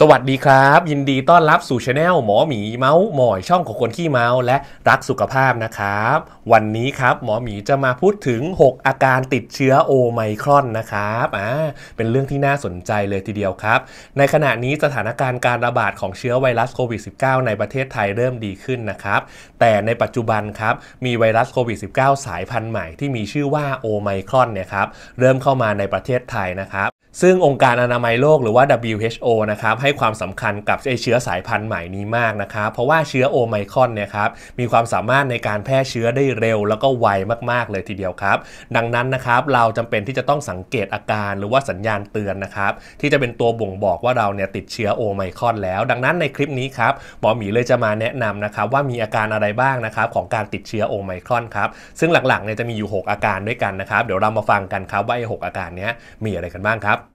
สวัสดีครับ ยินดีต้อนรับสู่ช anel หมอหมีเมาส์หมอยช่องของคนขี้เมาส์และรักสุขภาพนะครับ วันนี้ครับ หมอหมีจะมาพูดถึง 6 อาการติดเชื้อโอไมครอนนะครับอ่าเป็นเรื่องที่น่าสนใจเลยทีเดียวครับ ในขณะนี้สถานการณ์การระบาดของเชื้อไวรัสโควิด -19 ในประเทศไทยเริ่มดีขึ้นนะครับ แต่ในปัจจุบันครับ มีไวรัสโควิด -19 สายพันธุ์ใหม่ ที่มีชื่อว่าโอไมครอนเนี่ยครับเริ่มเข้ามาในประเทศไทยนะครับ ซึ่งองค์การอนามัยโลกหรือว่า WHO นะครับให้ความสำคัญกับเชื้อสายพันธุ์ใหม่นี้มากนะครับ เพราะว่าเชื้อโอไมคอนเนี่ยครับมีความสามารถในการแพร่เชื้อได้เร็วแล้วก็ไวมากๆเลยทีเดียวครับ ดังนั้นนะครับเราจำเป็นที่จะต้องสังเกตอาการ หรือว่าสัญญาณเตือนนะครับ ที่จะเป็นตัวบ่งบอกว่าเราเนี่ยติดเชื้อโอไมคอนแล้ว ดังนั้นในคลิปนี้ครับหมอหมีเลยจะมาแนะนำนะครับ ว่ามีอาการอะไรบ้างนะครับ ของการติดเชื้อโอไมครอนครับซึ่งหลักๆเนี่ยจะมีอยู่ 6 อาการด้วยกันนะครับ เดี๋ยวเรามาฟังกันครับว่าไอ้หอาการนี้มีอะไรกันบ้างครับ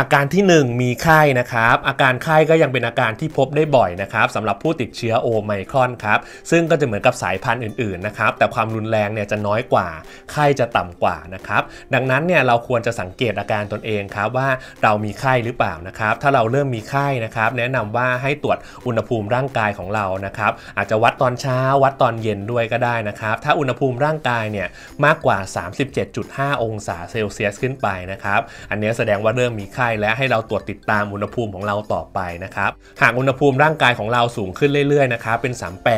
อาการที่ 1 มีไข้นะครับอาการไข้ก็ยังเป็นอาการที่พบได้บ่อยนะครับสำหรับผู้ติดเชื้อโอไมครอนครับซึ่งก็จะเหมือนกับสายพันธุ์อื่นๆนะครับแต่ความรุนแรงเนี่ยจะน้อยกว่า ไข้จะต่ำกว่านะครับดังนั้นเนี่ยเราควรจะสังเกตอาการตนเองครับว่าเรามีไข้หรือเปล่านะครับถ้าเราเริ่มมีไข้นะครับแนะนำว่าให้ตรวจอุณหภูมิร่างกายของเรานะครับอาจจะวัดตอนเช้าวัดตอนเย็นด้วยก็ได้นะครับถ้าอุณหภูมิร่างกายเนี่ยมากกว่า 37.5 องศาเซลเซียสขึ้นไปนะครับอันนี้แสดงว่าเริ่มมีไข้และให้เราตรวจติดตามอุณหภูมิของเราต่อไปนะครับหากอุณหภูมิร่างกายของเราสูงขึ้นเรื่อยๆ นะครับเป็น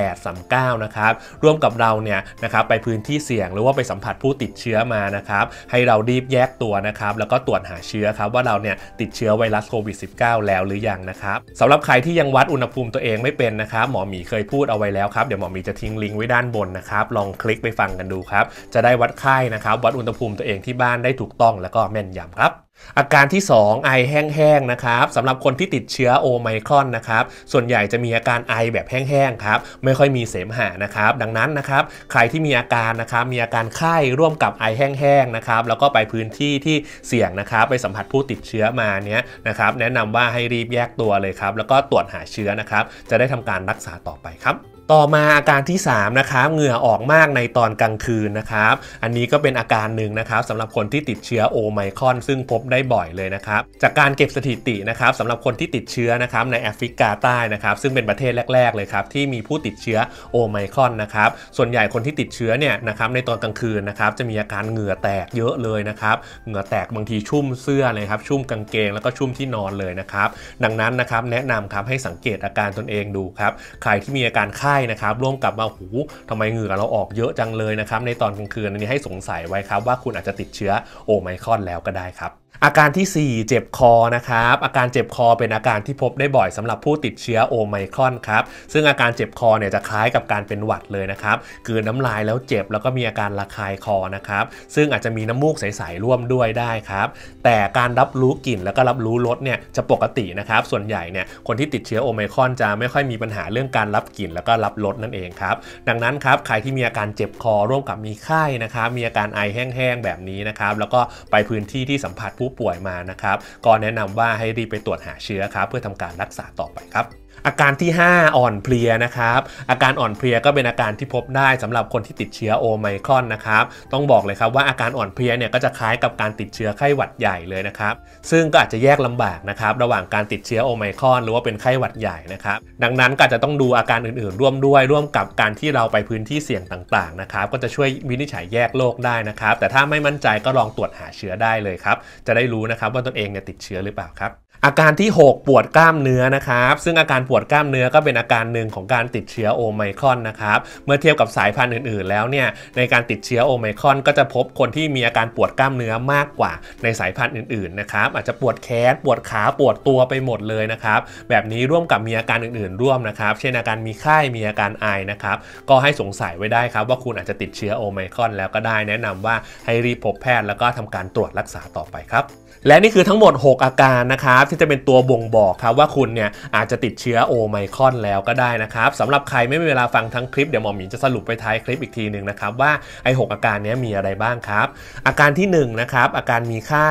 38 39นะครับร่วมกับเราเนี่ยนะครับไปพื้นที่เสี่ยง หรือว่าไปสัมผัสผู้ติดเชื้อมานะครับให้เรารีบแยกตัวนะครับแล้วก็ตรวจหาเชื้อครับว่าเราเนี่ยติดเชื้อไวรัสโควิด -19 แล้วหรือยังนะครับสำหรับใครที่ยังวัดอุณหภูมิตัวเองไม่เป็นนะครับหมอหมีเคยพูดเอาไว้แล้วครับเดี๋ยวหมอหมีจะทิ้งลิงก์ไว้ด้านบนนะครับลองคลิกไปฟังกันดูครับจะได้วัดไข้นะครับ วัดอุณหภูมิตัวเองที่บ้านได้ถูกต้อง แล้วก็แม่นยำครับอาการที่2ไอแห้งๆ นะครับสำหรับคนที่ติดเชื้อโอไมครอนนะครับ ส่วนใหญ่จะมีอาการไอแบบแห้ง ๆ ครับ ไม่ค่อยมีเสมหะนะครับดังนั้นนะครับใครที่มีอาการนะครับมีอาการไข้ร่วมกับไอแห้งๆ นะครับ แล้วก็ไปพื้นที่ที่เสี่ยงนะครับไปสัมผัสผู้ติดเชื้อมาเนี้ยนะครับแนะนำว่าให้รีบแยกตัวเลยครับ แล้วก็ตรวจหาเชื้อนะครับจะได้ทำการรักษาต่อไปครับต่อมาอาการที่3นะครับ เหงื่อออกมากในตอนกลางคืนนะครับ อันนี้ก็เป็นอาการหนึ่งนะครับสำหรับคนที่ติดเชื้อโอไมครอนซึ่งพบได้บ่อยเลยนะครับจากการเก็บสถิตินะครับสำหรับคนที่ติดเชื้อนะครับในแอฟริกาใต้นะครับซึ่งเป็นประเทศแรก ๆ เลยครับที่มีผู้ติดเชื้อโอไมครอนนะครับส่วนใหญ่คนที่ติดเชื้อเนี่ยนะครับในตอนกลางคืนนะครับจะมีอาการเหงื่อแตกเยอะเลยนะครับเหงื่อแตกบางทีชุ่มเสื้อเลยครับชุ่มกางเกงแล้วก็ชุ่มที่นอนเลยนะครับดังนั้นนะครับแนะนำครับให้สังเกตอาการตนเองดูครับใครที่มีอาการไข้นะครับ ร่วมกับมาหู ทำไมเหงื่อเราออกเยอะจังเลยนะครับ ในตอนกลางคืนนี้ให้สงสัยไว้ครับ ว่าคุณอาจจะติดเชื้อโอไมครอนแล้วก็ได้ครับอาการที่ 4 เจ็บคอนะครับอาการเจ็บคอเป็นอาการที่พบได้บ่อยสำหรับผู้ติดเชื้อโอไมครอนครับซึ่งอาการเจ็บคอเนี่ยจะคล้ายกับการเป็นหวัดเลยนะครับคือน้ำลายแล้วเจ็บ แล้วก็มีอาการระคายคอนะครับซึ่งอาจจะมีน้ำมูกใสๆร่วมด้วยได้ครับแต่การรับรู้กลิ่นแล้วก็รับรู้รสเนี่ยจะปกตินะครับ ส่วนใหญ่เนี่ยคนที่ติดเชื้อโอไมครอนจะไม่ค่อยมีปัญหาเรื่องการรับกลิ่น แล้วก็รับรสนั่นเองครับดังนั้นครับใครที่มีอาการเจ็บคอร่วมกับมีไข้นะครับมีอาการไอแห้งๆแบบนี้นะครับแล้วก็ไปพื้นที่ที่สัมผัสผู้ป่วยมานะครับก็แนะนำว่าให้รีบไปตรวจหาเชื้อครับ เพื่อทำการรักษาต่อไปครับอาการที่ 5 อ่อนเพลียนะครับ อาการอ่อนเพลียก็เป็นอาการที่พบได้ สำหรับคนที่ติดเชื้อโอไมครอนนะครับต้องบอกเลยครับว่าอาการอ่อนเพลียเนี่ย ก็จะคล้ายกับการติดเชื้อไข้หวัดใหญ่เลยนะครับ ซึ่งก็อาจจะแยกลำบากนะครับระหว่างการติดเชื้อโอไมครอนหรือว่าเป็นไข้หวัดใหญ่นะครับดังนั้นก็จะต้องดูอาการอื่นๆ ร่วมด้วยร่วมกับการที่เราไปพื้นที่เสี่ยงต่างๆนะครับก็จะช่วยวินิจฉัยแยกโรคได้นะครับแต่ถ้าไม่มั่นใจก็ลองตรวจหาเชื้อได้เลยครับจะได้รู้นะครับว่าตนเองเนี่ยติดเชื้อหรือเปล่าครับอาการที่ 6 ปวดกล้ามเนื้อนะครับ ซึ่งอาการปวดกล้ามเนื้อก็เป็นอาการหนึ่งของการติดเชื้อโอไมครอนนะครับ เมื่อเทียบกับสายพันธุ์อื่นๆ แล้วเนี่ยในการติดเชื้อโอไมครอน ก็จะพบคนที่มีอาการปวดกล้ามเนื้อมากกว่าในสายพันธุ์อื่น ๆ นะครับ อาจจะปวดแขน ปวดขา ปวดตัวไปหมดเลยนะครับ แบบนี้ร่วมกับมีอาการอื่น ๆ ร่วมนะครับ เช่นอาการมีไข้มีอาการไอนะครับ ก็ให้สงสัยไว้ได้ครับ ว่าคุณอาจจะติดเชื้อโอไมครอน แล้วก็ได้แนะนำว่าให้รีบพบแพทย์ แล้วก็ทำการตรวจรักษาต่อไปครับ และนี่คือทั้งหมด 6 อาการนะครับที่จะเป็นตัวบ่งบอกครับว่าคุณเนี่ย อาจจะติดเชื้อโอไมครอนแล้วก็ได้นะครับสำหรับใครไม่มีเวลาฟังทั้งคลิป เดี๋ยวหมอหมีจะสรุปไปท้ายคลิปอีกทีหนึ่งนะครับ ว่าไอ้หอาการนี้มีอะไรบ้างครับ อาการที่ 1นนะครับ อาการมีไข้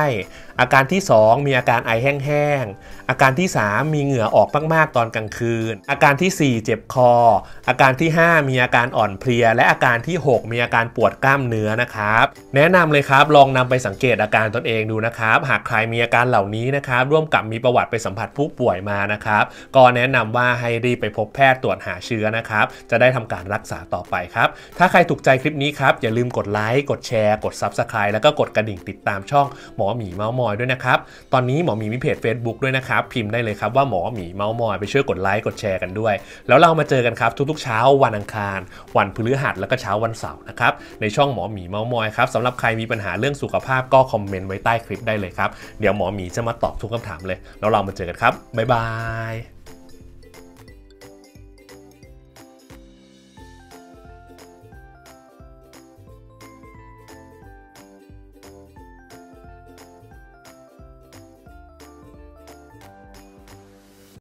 อาการที่ 2 มีอาการไอแห้งๆ อาการที่ 3 มีเหงื่อออกมากๆ ตอนกลางคืน อาการที่ 4 เจ็บคอ อาการที่ 5 มีอาการอ่อนเพลีย และอาการที่ 6 มีอาการปวดกล้ามเนื้อนะครับ แนะนำเลยครับลองนำไปสังเกตอาการตนเองดูนะครับ หากใครมีอาการเหล่านี้นะครับร่วมกับมีประวัติไปสัมผัสผู้ป่วยมานะครับก็แนะนำว่าให้รีบไปพบแพทย์ตรวจหาเชื้อนะครับจะได้ทำการรักษาต่อไปครับถ้าใครถูกใจคลิปนี้ครับอย่าลืมกดไลค์กดแชร์กด Subscribe แล้วก็กดกระดิ่งติดตามช่องหมอหมีเมาส์มออยด้วยนะครับตอนนี้หมอหมีมีเพจ Facebook ด้วยนะครับ พิมพ์ได้เลยครับ ว่าหมอหมีเมาส์มอยไปช่วยกดไลค์กดแชร์กันด้วย แล้วเรามาเจอกันครับทุกๆเช้า วันอังคารวันพฤหัสแล้วก็เช้าวันเสาร์นะครับในช่องหมอหมีเมาส์มอยครับสำหรับใครมีปัญหาเรื่องสุขภาพก็คอมเมนต์ไว้ใต้คลิปได้เลยครับเดี๋ยวหมอหมีจะมาตอบทุกคำถามเลยแล้วเรามาเจอกันครับบ๊ายบาย